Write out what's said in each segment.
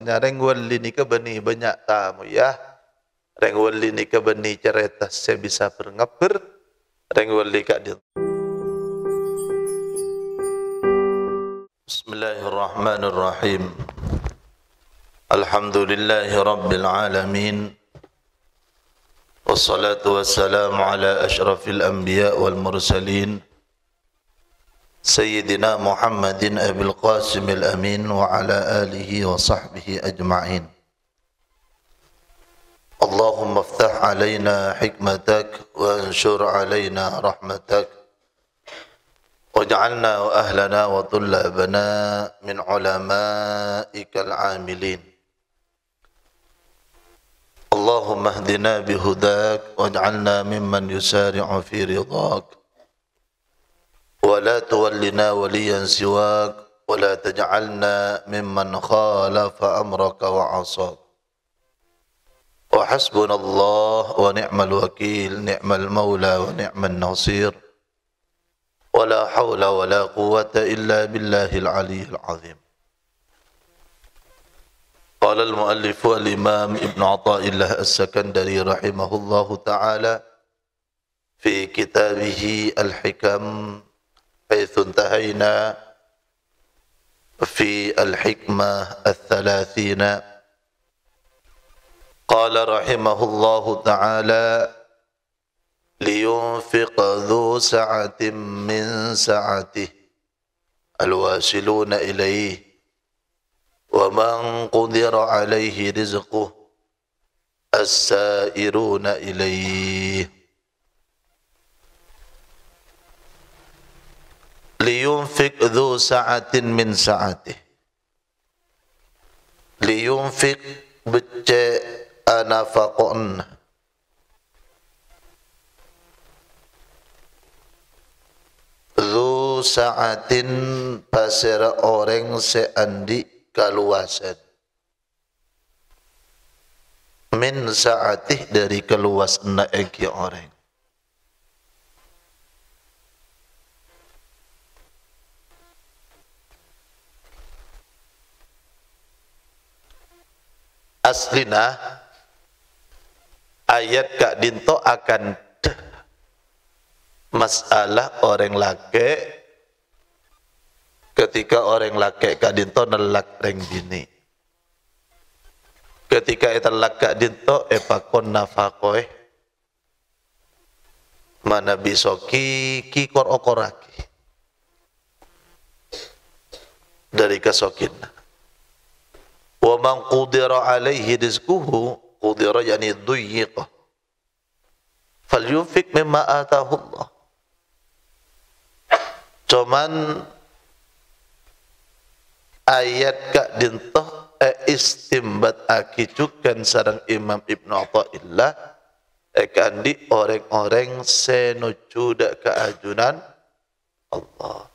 reng walli ni ke benih banyak tamu ya reng walli ni ke benih cerita saya bisa berngeber reng kak dia Bismillahirrahmanirrahim Alhamdulillahi Rabbil Alamin Wassalatu wassalamu ala ashrafil anbiya wal mursalin سيدنا محمد أبي القاسم الأمين وعلى آله وصحبه أجمعين اللهم افتح علينا حكمتك وانشر علينا رحمتك واجعلنا وأهلنا وطلابنا من علمائك العاملين اللهم اهدنا بهداك واجعلنا ممن يسارع في رضاك ولا تولنا وليا سواك ولا تجعلنا ممن خالف أمرك وعصاك وحسبنا الله ونعم الوكيل نعم المولى ونعم النصير ولا حول ولا قوة إلا بالله العلي العظيم قال المؤلف الإمام ابن عطاء الله السكندري رحمه الله تعالى في كتابه الحكم حيث انتهينا في الحكمة الثلاثين قال رحمه الله تعالى لينفق ذو سعة من سعته الواصلون إليه ومن قدر عليه رزقه السائرون إليه liyunfik dhu sa'atin min sa'atih liyunfik becek anafaqon dhu sa'atin pasera orang seandi kaluasan min sa'atih dari keluas naik orang aslina ayat kak dinto akan deh. masalah orang laki ketika orang laki kak dinto nelak reng dini. ketika itu kak dinto epakon nafakoeh mana bisoki kikor okoraki dari kesokin wa man qudira alaihi rizquhu qudira yani duyyiqah falyunfik mimma atahu Allah cuman ayat kak dintoh e istimbat akijukan sarang Imam Ibn Atta'illah e kandi orang-orang senuju dak keajunan Allah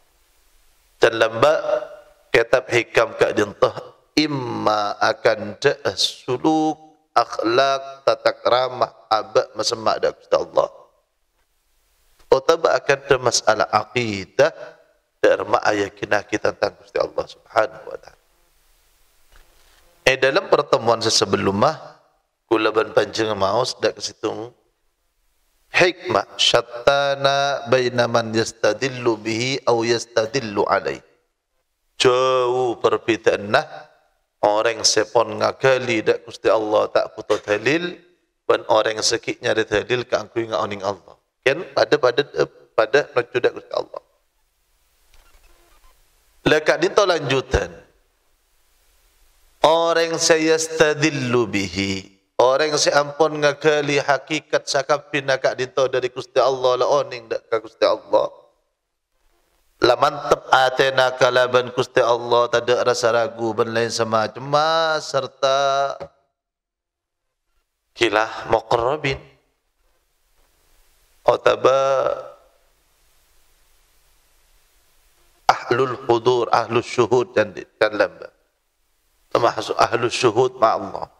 dan lembak kitab hikam kak dintoh imma akan da'ah suluk akhlak tatak ramah abak mesemak dak Gusti Allah. Utama oh, akan ada masalah akidah derma ayah kita tentang Gusti Allah Subhanahu wa taala. Eh dalam pertemuan sesebelumah kula ban panjang maus dak ke situ hikmah syattana baina man yastadillu bihi au yastadillu alai. Jauh perbedaan nah orang sepon ngagali dak Gusti Allah tak puto dalil ben orang sekitnya ada dalil ke aku ingat oning Allah kan pada pada pada nuju dak Gusti Allah lekat dito lanjutan orang saya stadillu bihi orang saya ampun ngagali hakikat sakapin dak dito dari Gusti Allah la oning dak Gusti Allah Lamantap atena kalaban kusti Allah Tidak rasa ragu dan lain sama cemas Serta Kilah mokrobin Otaba Ahlul hudur, ahlul syuhud dan, dan lamba Termasuk ahlul syuhud ma'allah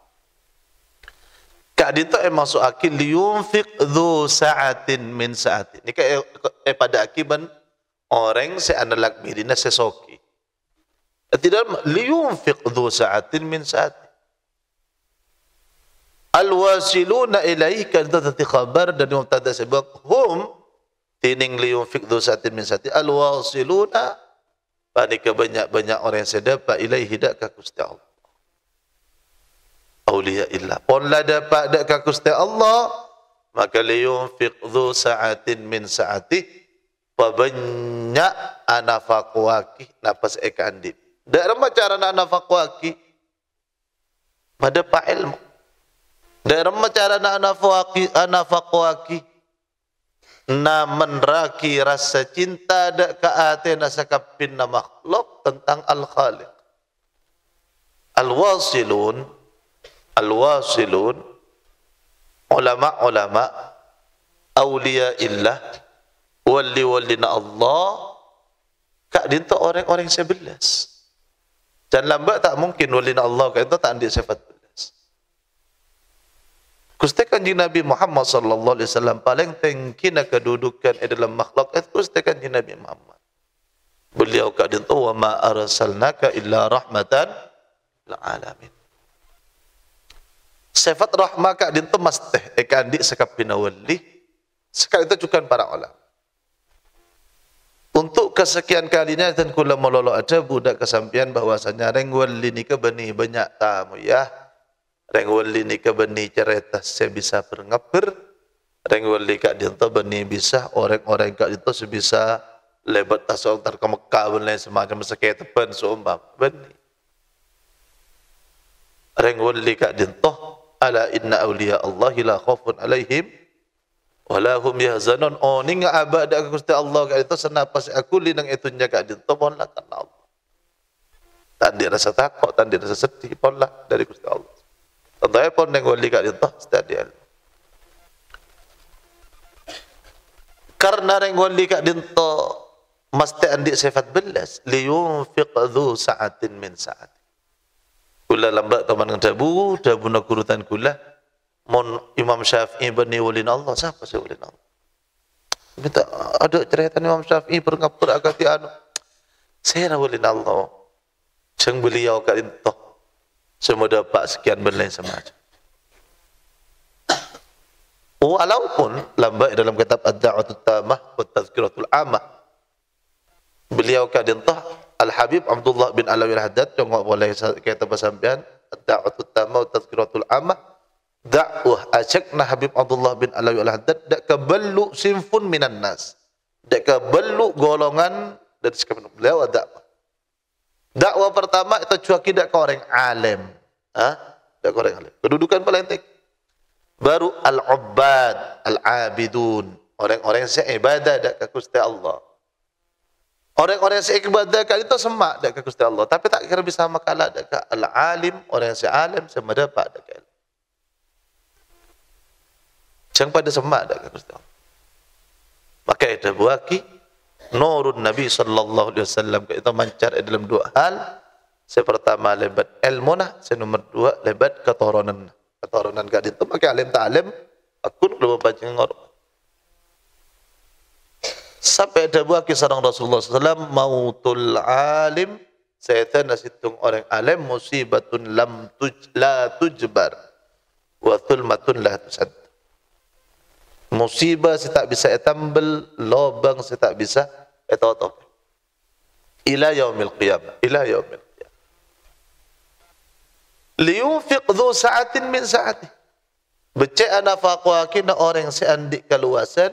Kak dito eh masuk akil liyunfiq dhu sa'atin min sa'atin. Ini ke eh, eh pada akibat orang seandalak mirina sesoki. Tidak liyum dhu sa'atin min sa'atin. Alwasiluna ilaih kan tadi kabar dari mubtada sebab hum tining liyum dhu sa'atin min sa'atin. Alwasiluna pada kebanyak-banyak orang yang sedapat ilaih hidak kakusti Allah. Aulia illah. Pon dapat dak kakusti Allah maka liyum dhu sa'atin min sa'atih pabanya anafakuaki nafas ekandi. Daerah macaran anafakuaki pada pak ilmu. Daerah macaran anafakuaki anafakuaki na menraki rasa cinta dak kaate nasa kapin na makhluk tentang al khaliq. Al wasilun al wasilun ulama ulama awliya illah wali-walina Allah kak dinta orang-orang sebelas dan lambat tak mungkin walina Allah kak dinta tak andik sifat belas Kustekan kanji Nabi Muhammad sallallahu alaihi wasallam paling tengkina kedudukan dalam makhluk itu kusti kanji Nabi Muhammad beliau kak dinta wa ma arsalnaka illa rahmatan lil alamin Sifat rahmah kak dinta masteh ikandik sekap Wali, Sekarang itu juga para ulama. Untuk kesekian kalinya dan kula melolo ada budak kesampian bahwasanya reng lini ke banyak tamu ya. Reng lini ke cerita saya bisa berngeber. Reng wali kak dinto benih bisa orang-orang kak dinto sebisa lebat tasawuf terkemekah dan lain semacam sekaya teban seumpam benih. Reng wali kak dinto ala inna awliya Allah la khaufun alaihim wala hum yahzanun oning oh, abada Gusti Allah ka itu senapa si aku linang itu nyaga dinto ponlah kan Allah tadi rasa takut tadi rasa sedih ponlah dari Gusti Allah tentunya pon nang wali ka dinto tadi karena nang wali ka dinto mesti andi sifat belas liyunfiq dzu sa'atin min sa'ati kula lambat teman dabu dabu nakurutan kula Mun Imam Syafi'i bani ulin Allah, siapa sih ulin Allah? Minta, aduh cerita Imam Syafi'i berngapur agati anu. Saya ulin Allah. Sing beliau kat intoh. Semua dapat sekian berlain semacam. Walaupun lambat dalam kitab Ad-Da'watul Tamah wa Tazkiratul Amah. Beliau kadintah Al-Habib Abdullah bin Alawi Al-Haddad. Tengok boleh kata sampean. Ad-Da'watul Tamah wa Tazkiratul Amah dakwah asyakna Habib Abdullah bin Alawi al-Haddad dak kaballu sinfun minan nas dak kaballu golongan dari sekalian beliau dakwah dakwah pertama itu cuaki dak koreng alim ah dak koreng alim kedudukan paling baru al-ubbad al-abidun orang-orang yang ibadah dak ke Allah Orang-orang yang seibadah kali itu semak dak ke Gusti Allah, tapi tak kira bisa makalah dak ke al-alim, orang yang alim sama dapat dak Jangan pada semak dah kata Maka itu buaki nurun Nabi sallallahu alaihi wasallam kita mancar dalam dua hal. Saya pertama lebat ilmu nah, saya nomor dua lebat ketoronan. Ketoronan gak itu pakai alim alim, akun kalau bajing ngorok. Sampai ada buah kisah Rasulullah SAW Mautul alim Setan nasitung orang alim Musibatun lam tuj, la tujbar Wa thulmatun la tusad Musibah saya tak bisa etambel, lobang saya tak bisa etotop. Ila yaumil qiyamah, ila yaumil qiyamah. dhu sa'atin min sa'ati. Becek nafaqu hakina orang yang seandik keluasan.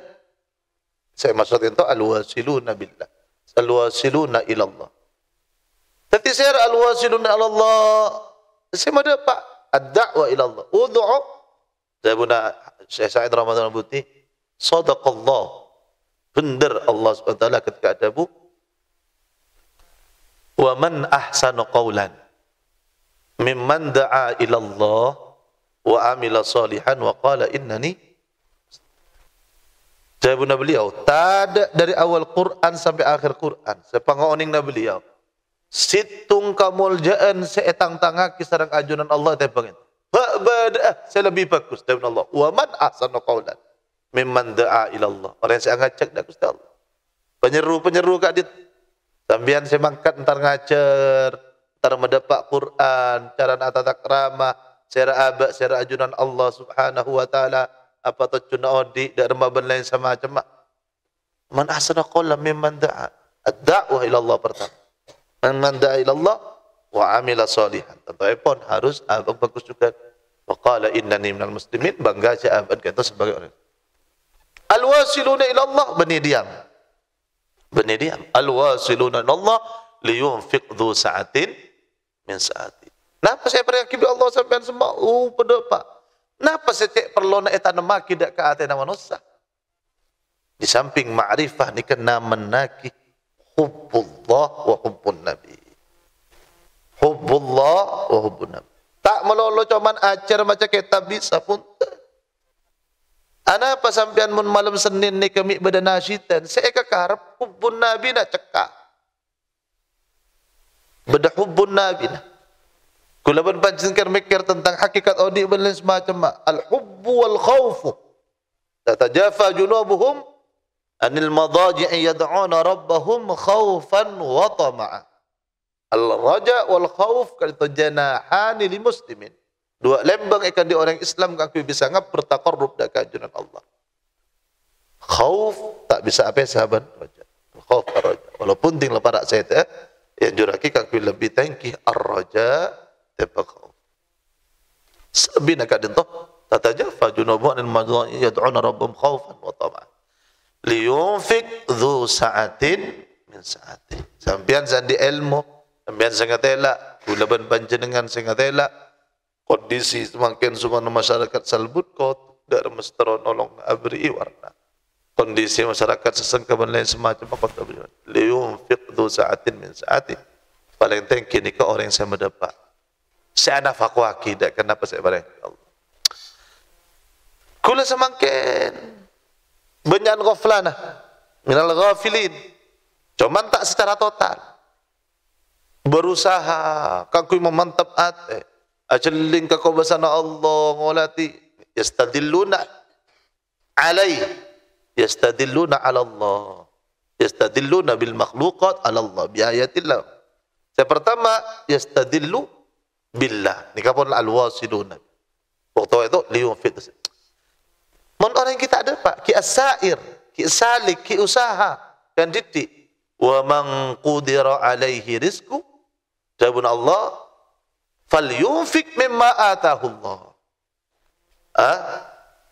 Saya maksud itu alwasiluna billah. Alwasiluna ilallah. Tapi saya alwasiluna ilallah. Saya ada pak ad-da'wa ilallah. Udu'u. Saya punya Syekh Said Ramadan Buti Sadaqallah. Benar Allah SWT ketika ada bu. Wa man ahsanu qawlan. Mimman da'a ilallah. Wa amila salihan wa qala innani. Jawabannya beliau, tadak dari awal Quran sampai akhir Quran. Sepangoning beliau. Situng kamuljaan seetang tangaki kisaran ajunan Allah tepangen. Ba'badah, eh, saya lebih bagus. Jawabannya Allah, wa man ahsanu qawlan mimman da'a ilallah. Orang yang saya ngajak dak Gusti Allah. Penyeru-penyeru Kak Dit. Sambian saya mangkat ntar ngajar, ntar mendapat Quran, cara nata takrama, sera abak, sera ajunan Allah Subhanahu wa taala, apa tu cuna odi dak remaban lain sama macam mak. Man ahsana qawlan mimman da'a. dawah ilallah pertama. Man da'a ilallah wa amila salihan. Tapi pun harus abang bagus juga. Wa qala innani minal muslimin, bangga saya abad kata sebagai orang. Alwasiluna wasiluna ila Allah benih diam. Benih diam. al ila Allah liyunfiq dhu sa'atin min sa'ati. Napa saya peryakin Allah sampai semua uh pedo oh, pak. Napa saya cek perlu nak etana maki dak ka atena manusia. Di samping ma'rifah ni kena menaki hubbullah wa hubbun nabi. Hubbullah wa hubbun nabi. Tak melolo cuman ajar macam kitab bisa pun tak. Ana apa sampean mun malam Senin ni kami bedana syaitan. Saya kekarep hubun nabi nak cekak. Beda hubbun nabi nak. Kula pun panjenengan mikir tentang hakikat audi dan lain semacam al-hubbu wal khawfu. Tatajafa junubuhum anil madaji'i yad'una rabbahum khawfan wa tama'a. Al-raja wal khawf kal tajanahan lil muslimin. Dua lembang ikan di orang Islam kaki bisa ngap bertakarrub dak kajunan Allah. Khauf tak bisa apa ya, sahabat raja. Khauf raja. Walaupun tinggal leparak saya teh yang juraki kaki lebih tangki arroja raja tepak khauf. Sabina kadintoh tatajafa junubuhan al-madhani yad'una rabbum khaufan wa tama'an. Liyunfik dhu sa'atin min sa'atin. Sampian sandi ilmu, sampian sangatela, kulaban panjenengan sangatela, kondisi semakin semua masyarakat salbut kot dar mesteron olong abri warna kondisi masyarakat sesengkaman lain semacam maka tabiun liyum fiqdu sa'atin min sa'atin paling tengki ni ke orang yang saya mendapat saya ada fakwa akidah kenapa saya barang ya Allah kula semakin benyan ghaflana minal ghafilin cuman tak secara total berusaha kangkui memantap ate ajalling ka kobasana Allah ngolati yastadilluna alai yastadilluna ala Allah yastadilluna bil makhluqat ala Allah bi ayatillah yang pertama yastadillu billah nikapun al wasiluna waktu itu liunfit mon orang kita ada pak ki asair ki salik ki usaha kan titik. wa man qudira alaihi rizqu Dabun Allah falyunfik mimma atahullah. Ah,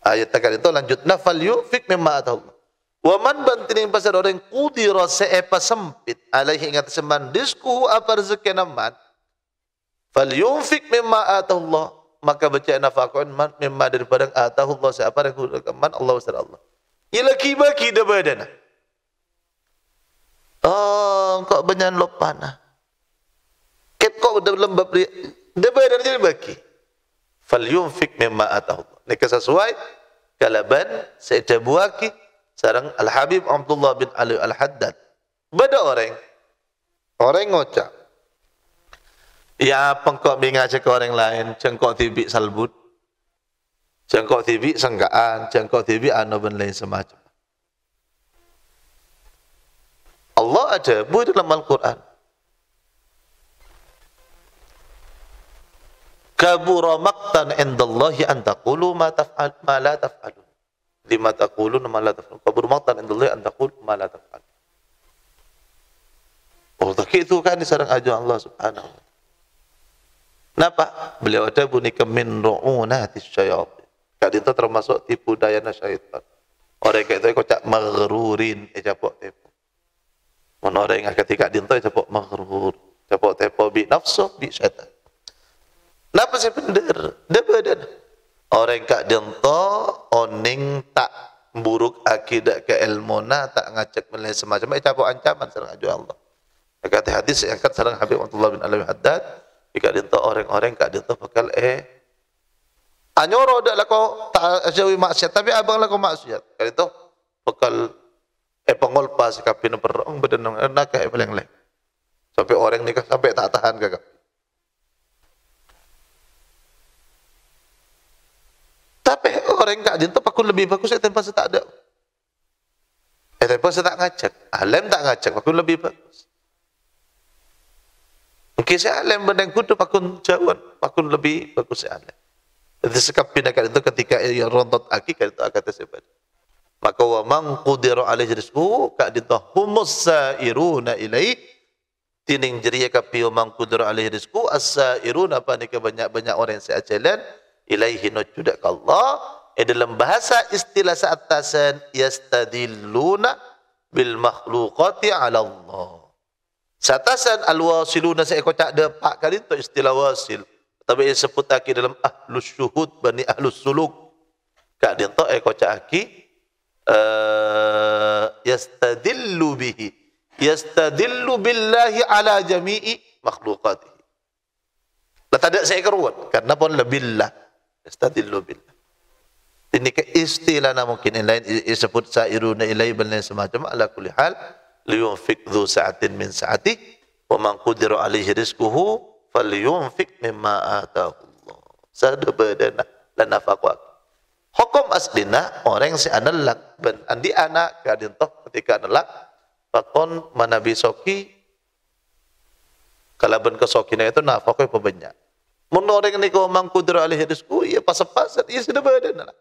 ayat tekan itu lanjutnya falyunfik mimma atahullah. Wa man bantinin pasal orang kudira seepa sempit alaihi ingat seman disku apa rezeki naman. Falyunfik mimma atahullah. Maka baca nafakun man mimma daripada atahullah seapa siapa kudira man Allah wa Allah. Ialah kibaki dah badana. Oh, kok banyak lopana. Ket kok udah lembab dan debay bagi. Fal yunfik mimma atahullah. Neka sesuai kalaban buaki, sarang Al Habib Abdullah bin Ali Al Haddad. Beda orang orang ngocak. Ya pengkok bingaja ke orang lain, cengkok tibik salbut. Cengkok tibik sengkaan, cengkok tibik anu ben lain semacam. Allah ada bu dalam Al-Quran. kabura maqtan indallahi an taqulu ma taf'al ma la ta'fal, lima taqulun ma la ta'fal. kabura maqtan indallahi an taqulu ma la ta'fal. taf'alun Waktu oh, itu kan diserang ajuan Allah subhanahu wa Napa Beliau ada bunyi kemin ru'unati syaitan. Kak itu termasuk tipu daya syaitan. Orang kayak itu kocak maghrurin e eh, capok tepo. Mun orang yang ketika dinto e capok maghrur, capok tepo bi nafsu bi syaitan. Napa sih bener? Dah badan. Orang kak dento, oning tak buruk akidah ke ilmuna, tak ngajak menilai semacam, itu eh, apa ancaman serang aja Allah. Kata hadis yang kat serang Habib Abdullah bin Alim Haddad, kak dento orang-orang kak dento bakal eh, anyoro dak kau tak jauhi maksiat, tapi abang kau maksiat. Kak dento bakal eh pengolpa sekapin perong bedenang, enak kayak paling lain. Sampai orang nikah sampai tak tahan kakak. Tapi orang kak jentuh pakun lebih bagus saya tempat saya tak ada. Eh tempat saya tak ngajak. Alam tak ngajak pakun lebih bagus. Mungkin saya alam benang kudu pakun jauh, pakun lebih bagus saya alam. Jadi sekap pindahkan itu ketika yang rontot akik itu akan tersebar. Maka wa man qudira alaihi rizquhu ka iru sairuna ilai tining jeria ka pio man qudira alaihi rizquhu as-sairuna apa ke banyak-banyak orang yang saya jalan ilaihi nujudakallah eh, dalam bahasa istilah saat tasan yastadilluna bil makhluqati ala Allah. Satasan al-wasiluna seekor cak depak kali itu istilah wasil. Tapi ia sebut aki dalam ahlus syuhud bani ahlus suluk. Kak dia tu ekor cak aki uh, yastadillu bihi. Yastadillu billahi ala jami'i makhluqatihi. Lah tak ada seekor word. Karena pun lebillah. Istadillu billah. Ini keistilah mungkin yang lain disebut sairuna ilai dan semacam ala kulihal hal liyunfik sa'atin min sa'ati wa man qadira alaihi rizquhu falyunfik mimma atahu Allah. Sadu badana lan Hukum aslina orang si analak ben andi anak kadin toh ketika analak fakon manabi soki kalaban kesokina itu nafaqah pebenya. Mun ning niku mangkudur alih rizku oh, ya pasapasat pasan ya sudah badan.